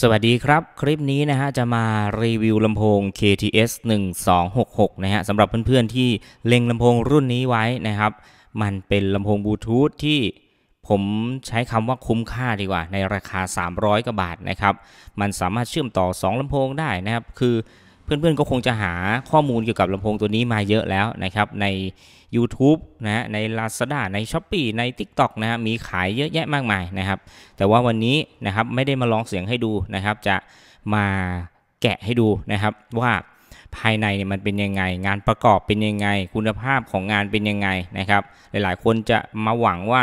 สวัสดีครับคลิปนี้นะฮะจะมารีวิวลำโพง KTS 1266นะฮะสำหรับเพื่อนๆ ที่เล็งลำโพงรุ่นนี้ไว้นะครับมันเป็นลำโพงบลูทูธที่ผมใช้คำว่าคุ้มค่าดีกว่าในราคา 300กว่าบาทนะครับมันสามารถเชื่อมต่อ 2ลำโพงได้นะครับคือเพื่อนๆ ก็คงจะหาข้อมูลเกี่ยวกับลำโพงตัวนี้มาเยอะแล้วนะครับใน YouTube นะฮะใน Lazada ใน s h อ p e e ใน TikTok นะฮะมีขายเยอะแยะมากมายนะครับ แต่ว่าวันนี้นะครับไม่ได้มาลองเสียงให้ดูนะครับ จะมาแกะให้ดูนะครับ ว่าภายในเนี่ยมันเป็นยังไง งานประกอบเป็นยังไง คุณภาพของงานเป็นยังไงนะครับหลายๆ คนจะมาหวังว่า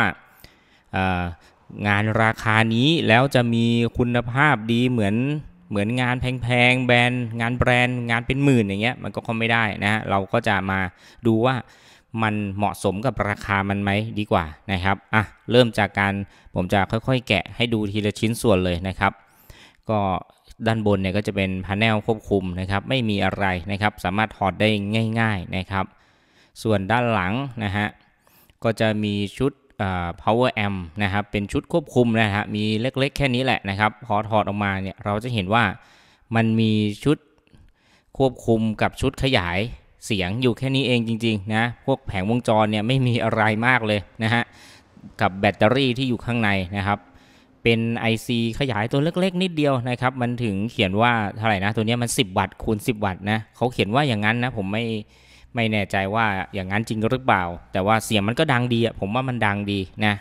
งานราคานี้แล้วจะมีคุณภาพดีเหมือนเหมือนงานแพงๆแบรนด์งานแบรนด์งานเป็นหมื่นอย่างเงี้ยมันก็คงไม่ได้นะฮะเราก็จะมาดูว่ามันเหมาะสมกับราคามันไหมดีกว่านะครับอ่ะเริ่มจากการผมจะค่อยๆ แกะให้ดูทีละชิ้นส่วนเลยนะครับ ก็ด้านบนเนี่ยก็จะเป็นพาแนลควบคุมนะครับ ไม่มีอะไรนะครับ สามารถถอดได้ง่าย ๆนะครับ ส่วนด้านหลังนะฮะก็จะมีชุด power amp นะครับ เป็นชุดควบคุมนะฮะมีเล็กๆ แค่นี้แหละนะครับ พอถอดออกมาเนี่ย เราจะเห็นว่า มันมีชุดควบคุม กับชุดขยายเสียงอยู่แค่นี้เองจริงๆนะ พวกแผงวงจรเนี่ยไม่มีอะไรมากเลยนะฮะ กับแบตเตอรี่ที่อยู่ข้างในนะครับ เป็น IC ขยายตัวเล็กๆ นิดเดียวนะครับ มันถึงเขียนว่าเท่าไหร่นะ ตัวนี้มัน 10 วัตต์คูณ 10 วัตต์นะเขาเขียนว่าอย่างนั้นนะ ผมไม่ไม่แน่ใจว่าอย่างนั้นจริงหรือเปล่า แต่ว่าเสียงมันก็ดังดีอะผมว่ามันดังดีนะ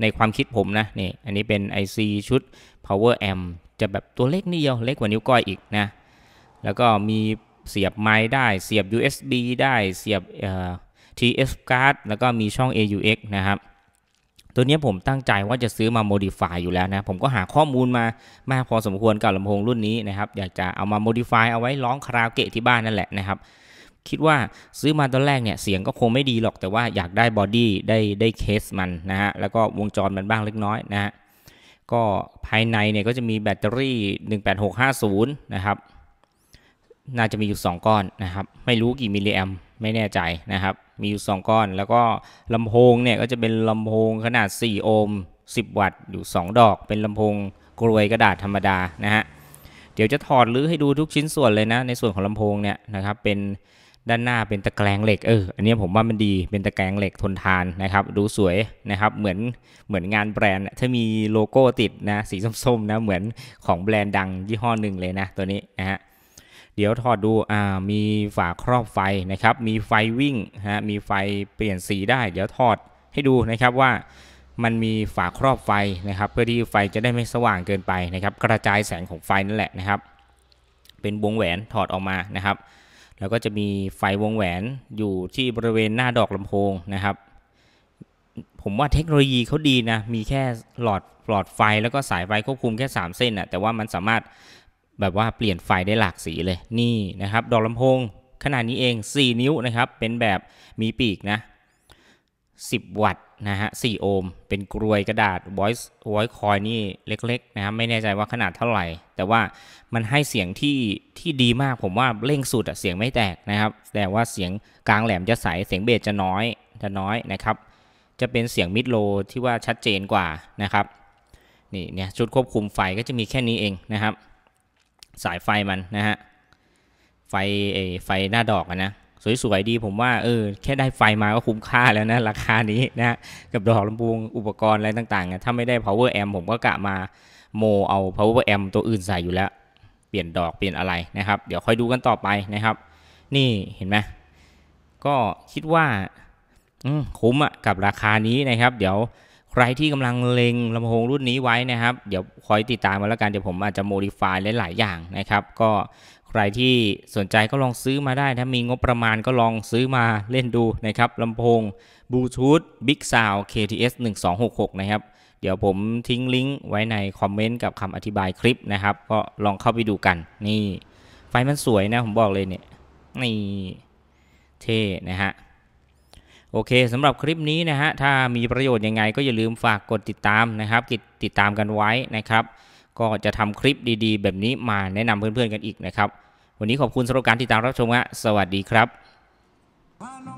ในความคิดผมนะนี่อันนี้เป็น IC ชุด power amp จะแบบตัวเล็กนิดเดียวเล็กกว่านิ้วก้อยอีกนะแล้วก็มีเสียบไม้ได้เสียบ USB ได้เสียบ t s card แล้วก็มีช่อง AUX นะครับ ตัวนี้ผมตั้งใจว่าจะซื้อมา modify อยู่แล้วนะ ผมก็หาข้อมูลมามากพอสมควรกับลำโพงรุ่นนี้นะครับอยากจะเอามา modify เอาไว้ร้องคาราโอเกะที่บ้านนั่นแหละนะครับคิดว่าซื้อมาตอนแรกเนี่ยเสียงก็คงไม่ดีหรอกแต่ว่าอยากได้บอดี้ได้ได้เคสมันนะฮะแล้วก็วงจรมันบ้างเล็กน้อยนะฮะก็ภายในเนี่ยก็จะมีแบตเตอรี่ 18650นะครับน่าจะมีอยู่ 2 ก้อนนะครับไม่รู้กี่มิลลิแอมไม่แน่ใจนะครับมีอยู่ 2 ก้อน แล้วก็ลำโพงเนี่ยก็จะเป็นลำโพงขนาด 4 โอห์ม10 วัตต์อยู่ 2 ดอก เป็นลำโพงกรวยกระดาษธรรมดานะฮะเดี๋ยวจะถอดรื้อให้ดูทุกชิ้นส่วนเลยนะในส่วนของลำโพงเนี่ยนะครับเป็นด้านหน้าเป็นตะแกรงเหล็ก เออ อันนี้ผมว่ามันดี เป็นตะแกรงเหล็กทนทานนะครับ ดูสวยนะครับ เหมือน เหมือนงานแบรนด์ ถ้ามีโลโก้ติดนะ สีส้มๆนะ เหมือนของแบรนด์ดังยี่ห้อหนึ่งเลยนะ ตัวนี้นะฮะ เดี๋ยวถอดดู อ่า มีฝาครอบไฟนะครับ มีไฟวิ่งฮะ มีไฟเปลี่ยนสีได้ เดี๋ยวถอดให้ดูนะครับว่า มันมีฝาครอบไฟนะครับ เพื่อที่ไฟจะได้ไม่สว่างเกินไปนะครับ กระจายแสงของไฟนั่นแหละนะครับ เป็นวงแหวนถอดออกมานะครับแล้วก็จะมีไฟวงแหวนอยู่ที่บริเวณหน้าดอกลำโพงนะครับ ผมว่าเทคโนโลยีเขาดีนะ มีแค่หลอดหลอดไฟแล้วก็สายไฟควบคุมแค่ 3 เส้นอะแต่ว่ามันสามารถแบบว่าเปลี่ยนไฟได้หลากสีเลย นี่นะครับ ดอกลำโพงขนาดนี้เอง 4 นิ้วนะครับ เป็นแบบมีปีกนะ10 วัตต์นะฮะ4โอห์มเป็นกรวยกระดาษ voice voice coil นี่เล็กๆ นะครับ ไม่แน่ใจว่าขนาดเท่าไหร่ แต่ว่ามันให้เสียงที่ที่ดีมากผมว่าเร่งสุดอะเสียงไม่แตกนะครับ แต่ว่าเสียงกลางแหลมจะใสเสียงเบสจะน้อยจะน้อยนะครับ จะเป็นเสียงมิดโลที่ว่าชัดเจนกว่านะครับนี่เนี่ยชุดควบคุมไฟก็จะมีแค่นี้เองนะครับ สายไฟมันนะฮะไฟไฟหน้าดอกนะสวยๆดี ผมว่า เออ แค่ได้ไฟ มา ก็ คุ้ม ค่าแล้ว นะ ราคานี้นะกับ ดอกลำพูงอุปกรณ์อะไรต่าง ๆ ถ้าไม่ได้ power amp ผมก็กะมาโมเอา power amp ตัวอื่นใส่อยู่แล้ว เปลี่ยนดอกเปลี่ยนอะไรนะครับ เดี๋ยวค่อยดูกันต่อไปนะครับ นี่เห็นไหมก็คิดว่าคุ้มอะกับราคานี้นะครับ เดี๋ยวใครที่กำลังเล็งลำโพงรุ่นนี้ไว้นะครับ เดี๋ยวคอยติดตามมาแล้วกันเดี๋ยวผมอาจจะโมดิฟายหลายๆอย่างนะครับ ก็ใครที่สนใจก็ลองซื้อมาได้ ถ้ามีงบประมาณก็ลองซื้อมาเล่นดูนะครับลำโพงบลูทูธบิ๊กซาว์ KTS 1266 นะครับ เดี๋ยวผมทิ้งลิงก์ไว้ในคอมเมนต์กับคำอธิบายคลิปนะครับ ก็ลองเข้าไปดูกัน นี่ไฟมันสวยนะผมบอกเลยเนี่ยนี่เท่นะฮะโอเคสำหรับคลิปนี้นะฮะถ้ามีประโยชน์ยังไง ก็อย่าลืมฝากกดติดตามนะครับติดติดตามกันไว้นะครับก็จะทำคลิปดีๆ แบบนี้มาแนะนำเพื่อนๆกันอีกนะครับ วันนี้ขอบคุณสำหรับการติดตามรับชมฮะสวัสดีครับ